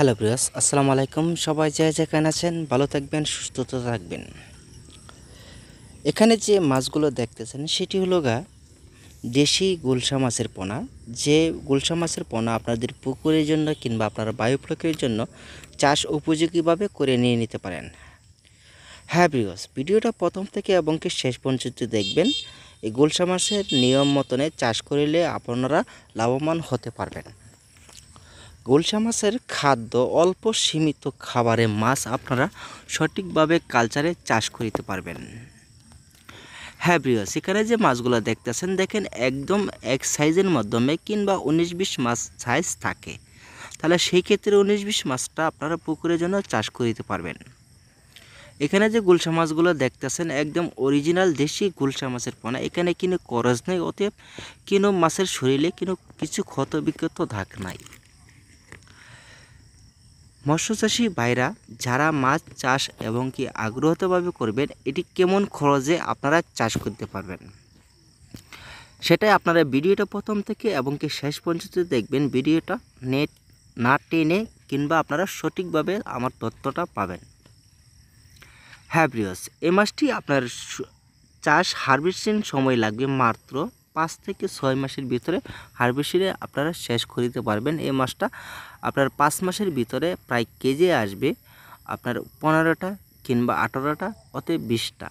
hello Prius আসসালামু আলাইকুম সবাই যে যেখানে আছেন ভালো থাকবেন সুস্থ থাকবেন এখানে যে মাছগুলো দেখতেছেন সেটি হলো গা দেশি গুলশা মাছের পোনা যে গুলশা মাছের পোনা আপনাদের পুকুরের জন্য কিংবা আপনারা বায়ুপ্লকের জন্য চাষ উপযোগীভাবে করে নিয়ে নিতে পারেন হ্যাঁ প্রিয়স ভিডিওটা প্রথম থেকে এবং কি শেষ পর্যন্ত দেখবেন এই গুলশা মাছের নিয়ম মতনে চাষ করিলে আপনারা লাভবান হতে পারবেন গোলসা মাছের খাদ্য অল্প সীমিত খাবারে মাছ আপনারা সঠিকভাবে কালচারে চাষ করিতে পারবেন হ্যাঁ প্রিয় সেখানে যে মাছগুলো দেখতেছেন দেখেন একদম এক সাইজের মাধ্যমে কিংবা উনিশ বিশ মাছ সাইজ থাকে তাহলে সেই ক্ষেত্রে উনিশ বিশ মাছটা আপনারা পুকুরের জন্য চাষ করিতে পারবেন এখানে যে গুলশা মাছগুলো দেখতেছেন একদম অরিজিনাল দেশি গুলশা মাছের পোনা এখানে কিনে করজ নেই অতএব কিনো মাছের শরীরে কিনো কিছু ক্ষত বিক্ষত ধাক নাই মৎস্যচাষী ভাইরা যারা মাছ চাষ এবং কি আগ্রহতভাবে করবেন এটি কেমন খরচে আপনারা চাষ করতে পারবেন সেটাই আপনারা ভিডিওটা প্রথম থেকে এবং কি শেষ পর্যন্ত দেখবেন ভিডিওটা নেট না টেনে কিংবা আপনারা সঠিকভাবে আমার তথ্যটা পাবেন হ্যাভ্রিয়াস এ মাছটি আপনার চাষ হারভেস্টিং সময় লাগবে মাত্র পাঁচ থেকে ছয় মাসের ভিতরে হারভেস্টিংয়ে আপনারা শেষ করে দিতে পারবেন এই মাছটা আপনার পাঁচ মাসের ভিতরে প্রায় কেজে আসবে আপনার পনেরোটা কিংবা আঠারোটা অতে বিশটা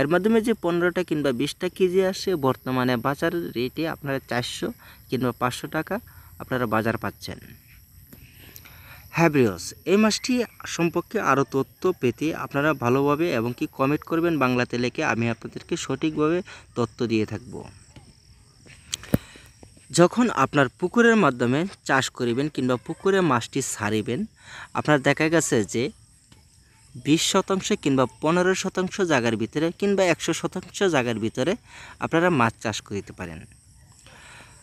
এর মাধ্যমে যে পনেরোটা কিংবা বিশটা কেজি আসে বর্তমানে বাজার রেটে আপনারা চারশো কিংবা পাঁচশো টাকা আপনারা বাজার পাচ্ছেন হ্যাব্রিয়স এই মাছটি সম্পর্কে আরও তথ্য পেতে আপনারা ভালোভাবে এবং কি কমেন্ট করবেন বাংলাতে লেখে আমি আপনাদেরকে সঠিকভাবে তথ্য দিয়ে থাকবো যখন আপনার পুকুরের মাধ্যমে চাষ করিবেন কিংবা পুকুরে মাছটি ছাড়িবেন আপনার দেখা গেছে যে বিশ শতাংশ কিংবা পনেরো শতাংশ জায়গার ভিতরে কিংবা একশো শতাংশ জায়গার ভিতরে আপনারা মাছ চাষ করিতে পারেন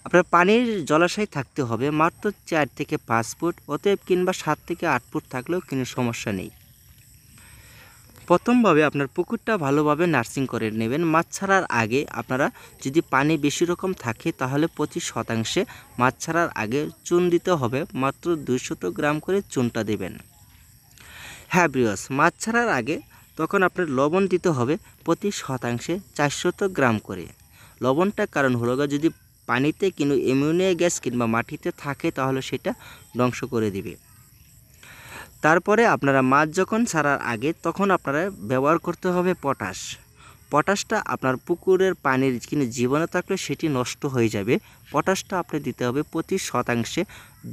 আপনার পানির জলাশয় থাকতে হবে মাত্র চার থেকে পাঁচ ফুট অতএব কিংবা সাত থেকে আট ফুট থাকলেও কোনো সমস্যা নেই প্রথমভাবে আপনার পুকুরটা ভালোভাবে নার্সিং করে নেবেন মাছ ছাড়ার আগে আপনারা যদি পানি বেশি রকম থাকে তাহলে পঁচিশ শতাংশে মাছ ছাড়ার আগে চুন দিতে হবে মাত্র দুইশত গ্রাম করে চুনটা দেবেন হ্যাঁ ব্রিয়স মাছ ছাড়ার আগে তখন আপনার লবণ দিতে হবে প্রতি শতাংশে চারশত গ্রাম করে লবণটার কারণ হলো যদি পানিতে কিন্তু অ্যামোনিয়া গ্যাস কিংবা মাটিতে থাকে তাহলে সেটা ধ্বংস করে দিবে তারপরে আপনারা মাছ যখন ছাড়ার আগে তখন আপনারা ব্যবহার করতে হবে পটাশ পটাশটা আপনার পুকুরের পানির কিনে জীবনে থাকলে সেটি নষ্ট হয়ে যাবে পটাশটা আপনি দিতে হবে প্রতি শতাংশে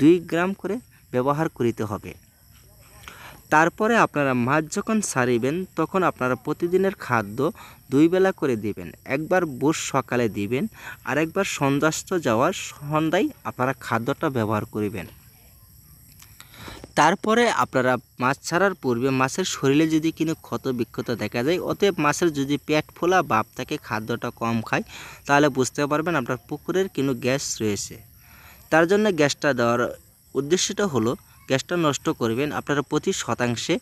দুই গ্রাম করে ব্যবহার করিতে হবে তারপরে আপনারা মাছ যখন সারিবেন তখন আপনারা প্রতিদিনের খাদ্য দুই বেলা করে দিবেন একবার বোস সকালে দিবেন আর একবার সন্ধ্যাস্ত যাওয়ার সন্ধ্যায় আপনারা খাদ্যটা ব্যবহার করিবেন তারপরে আপনারা মাছ ছাড়ার পূর্বে মাছের শরীরে যদি কোনো ক্ষত বিক্ষত দেখা যায় অতএব মাছের যদি পেট ফোলা বাপ থাকে খাদ্যটা কম খায় তাহলে বুঝতে পারবেন আপনার পুকুরের কিন্তু গ্যাস রয়েছে তার জন্য গ্যাসটা দেওয়ার উদ্দেশ্যটা হলো গ্যাসটা নষ্ট করবেন আপনারা প্রতি শতাংশে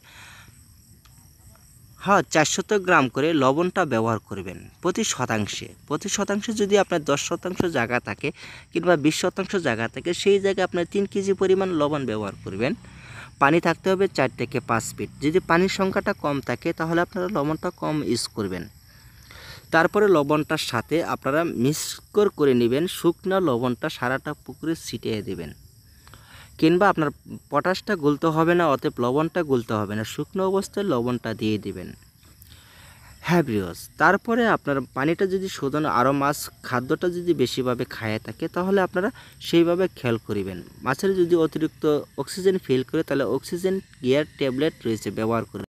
হ্যাঁ চারশত গ্রাম করে লবণটা ব্যবহার করবেন প্রতি শতাংশে প্রতি শতাংশে যদি আপনার দশ শতাংশ জায়গা থাকে কিংবা বিশ শতাংশ জায়গা থাকে সেই জায়গায় আপনার তিন কেজি পরিমাণ লবণ ব্যবহার করবেন পানি থাকতে হবে চার থেকে পাঁচ ফিট যদি পানির সংখ্যাটা কম থাকে তাহলে আপনারা লবণটা কম ইউজ করবেন তারপরে লবণটার সাথে আপনারা মিক্সকর করে নেবেন শুকনো লবণটা সারাটা পুকুরে ছিটিয়ে দেবেন কিংবা আপনার পটাশটা গুলতে হবে না অতএব লবণটা গুলতে হবে না শুকনো অবস্থায় লবণটা দিয়ে দেবেন হ্যাঁ তারপরে আপনার পানিটা যদি শোধন আরও মাছ খাদ্যটা যদি বেশিভাবে খায় থাকে তাহলে আপনারা সেইভাবে খেয়াল করিবেন মাছের যদি অতিরিক্ত অক্সিজেন ফিল করে তাহলে অক্সিজেন গিয়ার ট্যাবলেট রয়েছে ব্যবহার করে